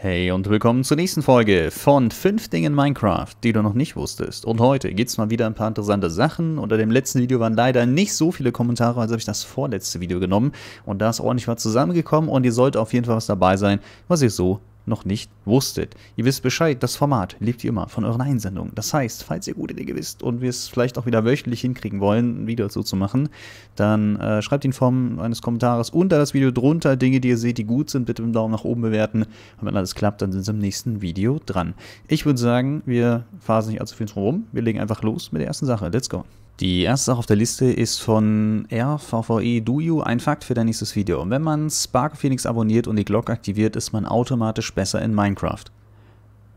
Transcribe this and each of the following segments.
Hey und willkommen zur nächsten Folge von 5 Dingen Minecraft, die du noch nicht wusstest. Und heute gibt es mal wieder ein paar interessante Sachen. Unter dem letzten Video waren leider nicht so viele Kommentare, als habe ich das vorletzte Video genommen. Und da ist ordentlich was zusammengekommen und ihr sollt auf jeden Fall was dabei sein, was ihr so noch nicht wusstet. Ihr wisst Bescheid, das Format lebt ihr immer von euren Einsendungen. Das heißt, falls ihr gute Dinge wisst und wir es vielleicht auch wieder wöchentlich hinkriegen wollen, ein Video dazu zu machen, dann äh, schreibt in Form eines Kommentares unter das Video drunter Dinge, die ihr seht, die gut sind, bitte mit dem Daumen nach oben bewerten. Und wenn alles klappt, dann sind sie im nächsten Video dran. Ich würde sagen, wir phasen nicht allzu viel drum rum. Wir legen einfach los mit der ersten Sache. Let's go. Die erste Sache auf der Liste ist von RVVE Do You ein Fakt für dein nächstes Video. Wenn man Spark Phoenix abonniert und die Glocke aktiviert, ist man automatisch besser in Minecraft.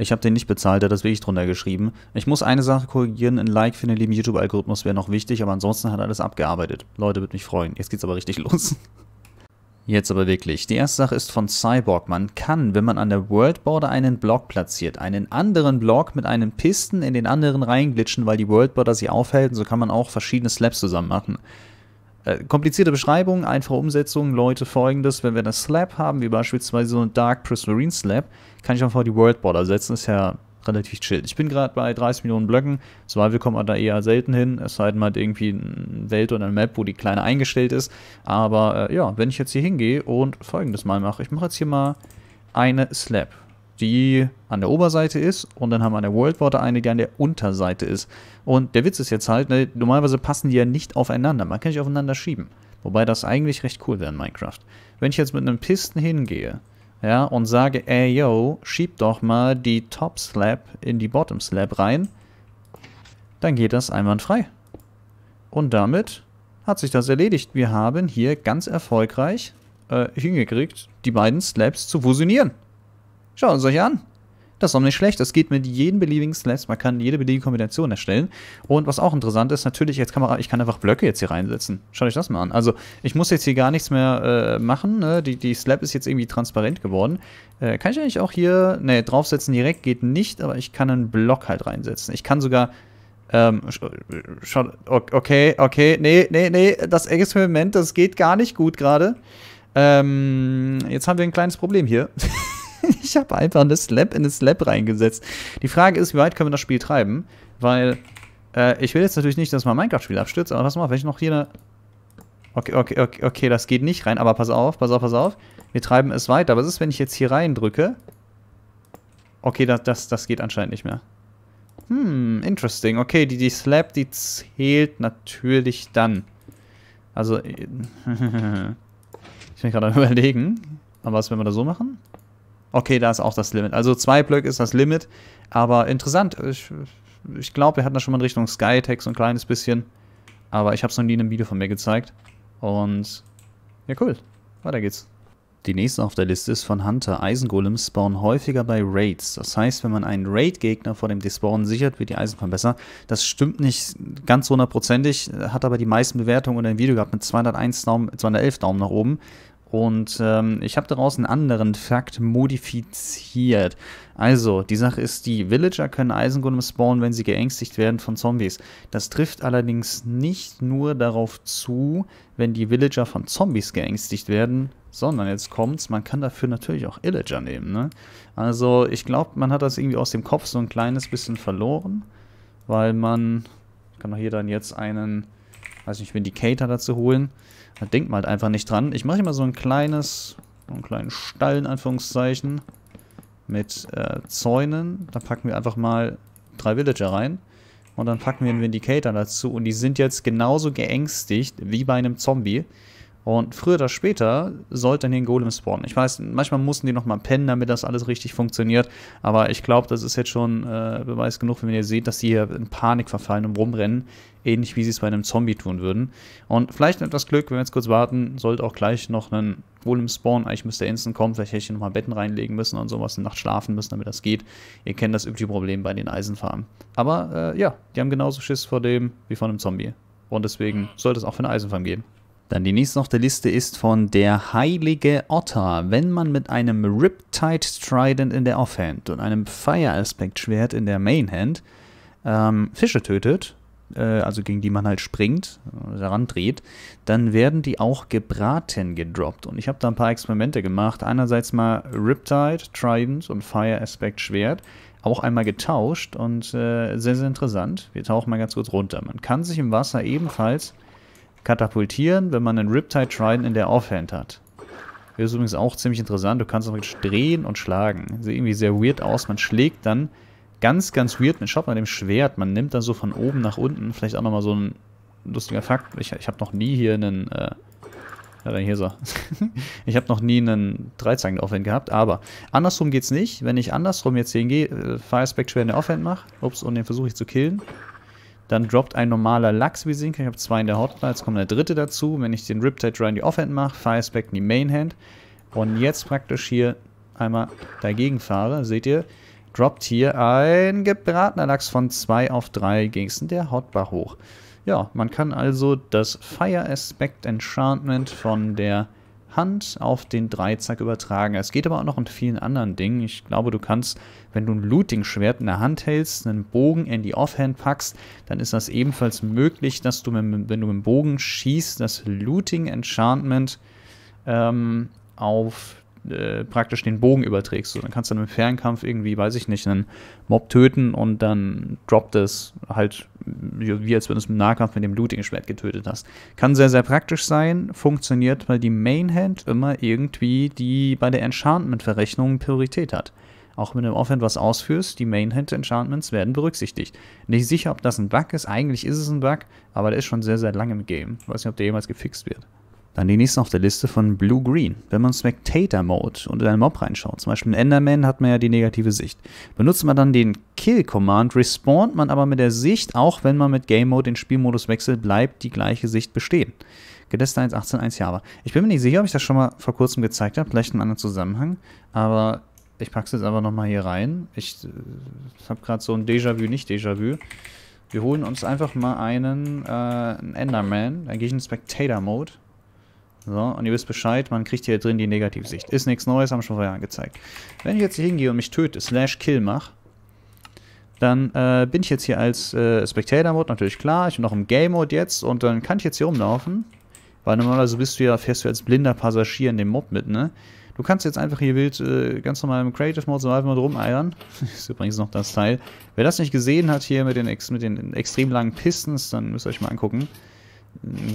Ich habe den nicht bezahlt, er hat das wirklich drunter geschrieben. Ich muss eine Sache korrigieren, ein Like für den lieben YouTube-Algorithmus wäre noch wichtig, aber ansonsten hat alles abgearbeitet. Leute, würde mich freuen. Jetzt geht's aber richtig los. Jetzt aber wirklich. Die erste Sache ist von Cyborg. Man kann, wenn man an der World Border einen Block platziert, einen anderen Block mit einem Pisten in den anderen reinglitschen, weil die World Border sie aufhält. Und so kann man auch verschiedene Slabs zusammen machen. Äh, komplizierte Beschreibung, einfache Umsetzung. Leute, folgendes: Wenn wir eine Slab haben, wie beispielsweise so ein Dark Prismarine Slab, kann ich einfach die World Border setzen. Ist ja relativ chill. Ich bin gerade bei 30 Millionen Blöcken. Survival kommt man da eher selten hin. Es sei denn, man hat irgendwie eine Welt oder eine Map, wo die kleine eingestellt ist. Aber äh, ja, wenn ich jetzt hier hingehe und folgendes mal mache. Ich mache jetzt hier mal eine Slab, die an der Oberseite ist. Und dann haben wir an der World Water eine, die an der Unterseite ist. Und der Witz ist jetzt halt, ne, normalerweise passen die ja nicht aufeinander. Man kann nicht aufeinander schieben. Wobei das eigentlich recht cool wäre in Minecraft. Wenn ich jetzt mit einem Pisten hingehe ja, und sage, ey, yo, schieb doch mal die Top Slab in die Bottom Slab rein, dann geht das einwandfrei. Und damit hat sich das erledigt. Wir haben hier ganz erfolgreich äh, hingekriegt, die beiden Slabs zu fusionieren. Schaut es euch an. Das ist auch nicht schlecht. Es geht mit jedem beliebigen Slabs. Man kann jede beliebige Kombination erstellen. Und was auch interessant ist, natürlich, jetzt kann man, ich kann einfach Blöcke jetzt hier reinsetzen. Schaut euch das mal an. Also, ich muss jetzt hier gar nichts mehr äh, machen. Ne? Die, die Slab ist jetzt irgendwie transparent geworden. Äh, kann ich eigentlich auch hier, ne, draufsetzen direkt geht nicht, aber ich kann einen Block halt reinsetzen. Ich kann sogar ähm, schon, äh, okay, okay, nee, nee, nee, das Experiment, das geht gar nicht gut gerade. Ähm, jetzt haben wir ein kleines Problem hier. ich habe einfach eine Slap in eine Slap reingesetzt. Die Frage ist, wie weit können wir das Spiel treiben? Weil äh, ich will jetzt natürlich nicht, dass mein Minecraft-Spiel abstürzt, aber pass mal auf, wenn ich noch hier eine... Okay, okay, okay, okay, das geht nicht rein, aber pass auf, pass auf, pass auf. Wir treiben es weiter. Was ist, wenn ich jetzt hier rein drücke? Okay, das, das, das geht anscheinend nicht mehr. Hm, interesting. Okay, die, die Slap, die zählt natürlich dann. Also, ich bin gerade überlegen. Aber was, wenn wir das so machen? Okay, da ist auch das Limit. Also zwei Blöcke ist das Limit. Aber interessant. Ich, ich glaube, wir hatten da schon mal in Richtung Skytech so ein kleines bisschen. Aber ich habe es noch nie in einem Video von mir gezeigt. Und ja, cool. Weiter geht's. Die nächste auf der Liste ist von Hunter. Eisengolems spawnen häufiger bei Raids. Das heißt, wenn man einen Raid-Gegner vor dem Despawn sichert, wird die Eisenbahn besser. Das stimmt nicht ganz hundertprozentig, hat aber die meisten Bewertungen unter dem Video gehabt mit 201 Daumen, 211 Daumen nach oben. Und ähm, ich habe daraus einen anderen Fakt modifiziert. Also, die Sache ist, die Villager können Eisengolems spawnen, wenn sie geängstigt werden von Zombies. Das trifft allerdings nicht nur darauf zu, wenn die Villager von Zombies geängstigt werden, sondern jetzt kommt's, man kann dafür natürlich auch Illager nehmen. Ne? Also, ich glaube, man hat das irgendwie aus dem Kopf so ein kleines bisschen verloren, weil man, ich kann doch hier dann jetzt einen weiß nicht, Vindicator dazu holen. Da denkt man halt einfach nicht dran. Ich mache hier mal so ein kleines, so einen kleinen Stall in Anführungszeichen mit äh, Zäunen. Da packen wir einfach mal drei Villager rein. Und dann packen wir einen Vindicator dazu. Und die sind jetzt genauso geängstigt wie bei einem Zombie. Und früher oder später sollten ein Golem spawnen. Ich weiß, manchmal mussten die nochmal pennen, damit das alles richtig funktioniert. Aber ich glaube, das ist jetzt schon äh, Beweis genug, wenn ihr seht, dass sie hier in Panik verfallen und rumrennen. Ähnlich wie sie es bei einem Zombie tun würden. Und vielleicht etwas Glück, wenn wir jetzt kurz warten, sollte auch gleich noch ein Golem spawnen. Eigentlich müsste der Instant kommen. Vielleicht hätte ich hier nochmal Betten reinlegen müssen und sowas. Eine Nacht schlafen müssen, damit das geht. Ihr kennt das übliche Problem bei den Eisenfarmen. Aber äh, ja, die haben genauso Schiss vor dem wie vor einem Zombie. Und deswegen sollte es auch für eine Eisenfarm gehen. Dann die nächste auf der Liste ist von der Heilige Otter. Wenn man mit einem Riptide Trident in der Offhand und einem Fire Aspect Schwert in der Mainhand ähm, Fische tötet, äh, also gegen die man halt springt, äh, daran dreht, dann werden die auch gebraten gedroppt. Und ich habe da ein paar Experimente gemacht. Einerseits mal Riptide Trident und Fire Aspect Schwert auch einmal getauscht und äh, sehr, sehr interessant. Wir tauchen mal ganz kurz runter. Man kann sich im Wasser ebenfalls katapultieren, wenn man einen Riptide Trident in der Offhand hat. Das ist übrigens auch ziemlich interessant. Du kannst praktisch drehen und schlagen. Sieht irgendwie sehr weird aus. Man schlägt dann ganz, ganz weird mit, schaut mal, dem Schwert. Man nimmt dann so von oben nach unten. Vielleicht auch nochmal so ein lustiger Fakt. Ich, ich habe noch nie hier einen, äh, ja, dann hier so. ich habe noch nie einen Dreizeichen Offhand gehabt, aber andersrum geht's nicht. Wenn ich andersrum jetzt hingehe, äh, Fire Spectre in der Offhand mache, ups, und den versuche ich zu killen, dann droppt ein normaler Lachs, wie sehen kann. Ich habe zwei in der Hotline. Jetzt kommt der dritte dazu. Wenn ich den Riptide Run die Offhand mache, Firesback in die Mainhand. Und jetzt praktisch hier einmal dagegen fahre, seht ihr, droppt hier ein gebratener Lachs von 2 auf 3 gegen der Hotbar hoch. Ja, man kann also das Fire Aspect Enchantment von der Hand auf den Dreizack übertragen. Es geht aber auch noch um vielen anderen Dingen. Ich glaube, du kannst, wenn du ein Looting-Schwert in der Hand hältst, einen Bogen in die Offhand packst, dann ist das ebenfalls möglich, dass du, mit, wenn du mit dem Bogen schießt, das Looting-Enchantment ähm, auf äh, praktisch den Bogen überträgst. dann kannst du dann im Fernkampf irgendwie, weiß ich nicht, einen Mob töten und dann droppt es halt wie als wenn du es im Nahkampf mit dem Looting Schwert getötet hast. Kann sehr, sehr praktisch sein, funktioniert, weil die Mainhand immer irgendwie die bei der Enchantment-Verrechnung Priorität hat. Auch wenn du im Offhand was ausführst, die Mainhand-Enchantments werden berücksichtigt. Nicht sicher, ob das ein Bug ist, eigentlich ist es ein Bug, aber der ist schon sehr, sehr lange im Game. Ich weiß nicht, ob der jemals gefixt wird. Dann die nächsten auf der Liste von Blue Green. Wenn man Spectator Mode unter einen Mob reinschaut, zum Beispiel in Enderman hat man ja die negative Sicht. Benutzt man dann den Kill Command, respawnt man aber mit der Sicht, auch wenn man mit Game Mode den Spielmodus wechselt, bleibt die gleiche Sicht bestehen. Gedesta 1.18.1 Java. Ich bin mir nicht sicher, ob ich das schon mal vor kurzem gezeigt habe, vielleicht in einem anderen Zusammenhang, aber ich packe es jetzt einfach nochmal hier rein. Ich äh, habe gerade so ein Déjà-vu, nicht Déjà-vu. Wir holen uns einfach mal einen, äh, einen Enderman. Dann gehe ich in Spectator-Mode. So, und ihr wisst Bescheid, man kriegt hier drin die Negativsicht. Ist nichts Neues, haben schon vorher angezeigt. Wenn ich jetzt hier hingehe und mich töte, slash kill mache, dann äh, bin ich jetzt hier als äh, Spectator-Mode natürlich klar. Ich bin noch im Game-Mode jetzt und dann kann ich jetzt hier rumlaufen. Weil normalerweise bist du ja, fährst du als blinder Passagier in dem Mob mit, ne? Du kannst jetzt einfach hier wild äh, ganz normal im Creative Mode so Survival Mode rumeiern. ist übrigens noch das Teil. Wer das nicht gesehen hat hier mit den, mit den extrem langen Pistons, dann müsst ihr euch mal angucken.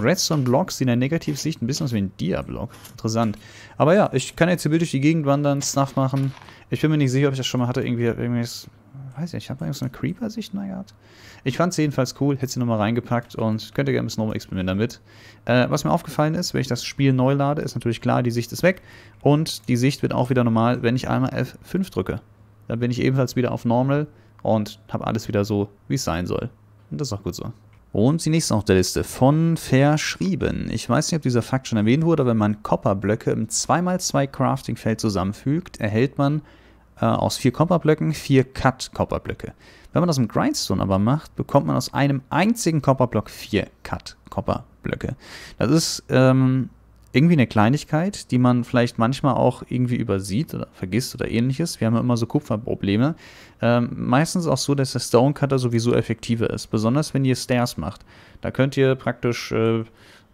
Redstone-Block sieht in der Negativsicht ein bisschen aus wie ein Dia-Block. Interessant. Aber ja, ich kann jetzt hier wild durch die Gegend wandern, Snuff machen. Ich bin mir nicht sicher, ob ich das schon mal hatte. Irgendwie, irgendwas, weiß ich nicht, habe mal so eine Creeper-Sicht neu gehabt. Ich fand es jedenfalls cool, hätte sie nochmal reingepackt und könnte gerne ein bisschen rumexperimentieren damit. Äh, was mir aufgefallen ist, wenn ich das Spiel neu lade, ist natürlich klar, die Sicht ist weg. Und die Sicht wird auch wieder normal, wenn ich einmal F5 drücke. Dann bin ich ebenfalls wieder auf Normal und habe alles wieder so, wie es sein soll. Und das ist auch gut so. Und die nächste auf der Liste von Verschrieben. Ich weiß nicht, ob dieser Fakt schon erwähnt wurde, aber wenn man Copperblöcke im 2x2 Crafting-Feld zusammenfügt, erhält man äh, aus vier Copperblöcken vier Cut-Copperblöcke. Wenn man das im Grindstone aber macht, bekommt man aus einem einzigen Copperblock vier Cut-Copperblöcke. Das ist ähm, irgendwie eine Kleinigkeit, die man vielleicht manchmal auch irgendwie übersieht oder vergisst oder ähnliches. Wir haben ja immer so Kupferprobleme. Ähm, meistens auch so, dass der Stonecutter sowieso effektiver ist, besonders wenn ihr Stairs macht. Da könnt ihr praktisch, äh,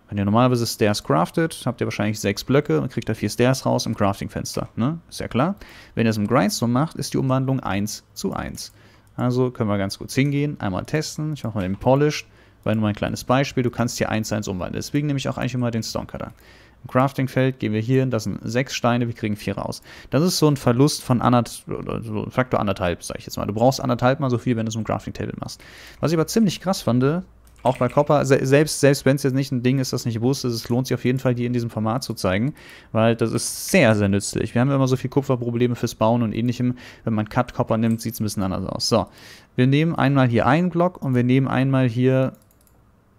wenn ihr normalerweise Stairs craftet, habt ihr wahrscheinlich sechs Blöcke und kriegt da vier Stairs raus im Crafting-Fenster. Ne? Ist ja klar. Wenn ihr es im Grindstone macht, ist die Umwandlung 1 zu 1. Also können wir ganz kurz hingehen, einmal testen. Ich mache mal den Polished, weil nur ein kleines Beispiel. Du kannst hier 1 zu 1 umwandeln. Deswegen nehme ich auch eigentlich immer den Stonecutter. Crafting-Feld gehen wir hier hin, das sind sechs Steine, wir kriegen vier raus. Das ist so ein Verlust von anderth Faktor anderthalb, sag ich jetzt mal. Du brauchst anderthalb mal so viel, wenn du so ein Crafting Table machst. Was ich aber ziemlich krass fand, auch bei Copper, selbst, selbst wenn es jetzt nicht ein Ding ist, das nicht bewusst ist, es lohnt sich auf jeden Fall, die in diesem Format zu zeigen, weil das ist sehr, sehr nützlich. Wir haben immer so viel Kupferprobleme fürs Bauen und ähnlichem. Wenn man Cut Copper nimmt, sieht es ein bisschen anders aus. So, wir nehmen einmal hier einen Block und wir nehmen einmal hier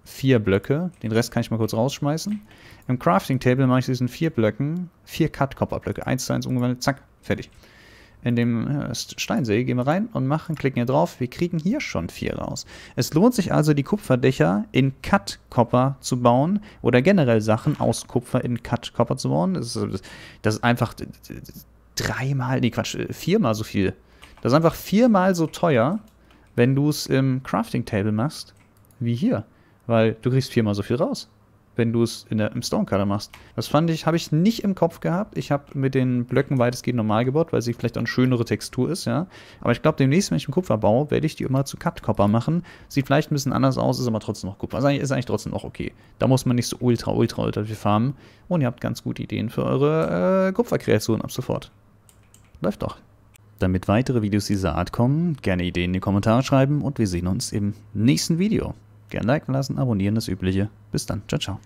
vier Blöcke. Den Rest kann ich mal kurz rausschmeißen. Im Crafting Table mache ich diesen vier Blöcken, vier Cut-Copper-Blöcke. Eins zu eins umgewandelt, zack, fertig. In dem äh, Steinsee gehen wir rein und machen, klicken hier drauf. Wir kriegen hier schon vier raus. Es lohnt sich also, die Kupferdächer in Cut-Copper zu bauen oder generell Sachen aus Kupfer in Cut-Copper zu bauen. Das ist, das ist einfach dreimal, nee Quatsch, äh, viermal so viel. Das ist einfach viermal so teuer, wenn du es im Crafting Table machst, wie hier. Weil du kriegst viermal so viel raus, wenn du es im stone machst. Das fand ich, habe ich nicht im Kopf gehabt. Ich habe mit den Blöcken weitestgehend normal gebaut, weil sie vielleicht auch eine schönere Textur ist, ja. Aber ich glaube, demnächst, wenn ich einen Kupfer baue, werde ich die immer zu Cut-Copper machen. Sieht vielleicht ein bisschen anders aus, ist aber trotzdem noch Kupfer. Also ist eigentlich trotzdem noch okay. Da muss man nicht so ultra, ultra, ultra viel farmen. Und ihr habt ganz gute Ideen für eure äh, Kupferkreation ab sofort. Läuft doch. Damit weitere Videos dieser Art kommen, gerne Ideen in die Kommentare schreiben und wir sehen uns im nächsten Video. Gern liken lassen, abonnieren, das Übliche. Bis dann. Ciao, ciao.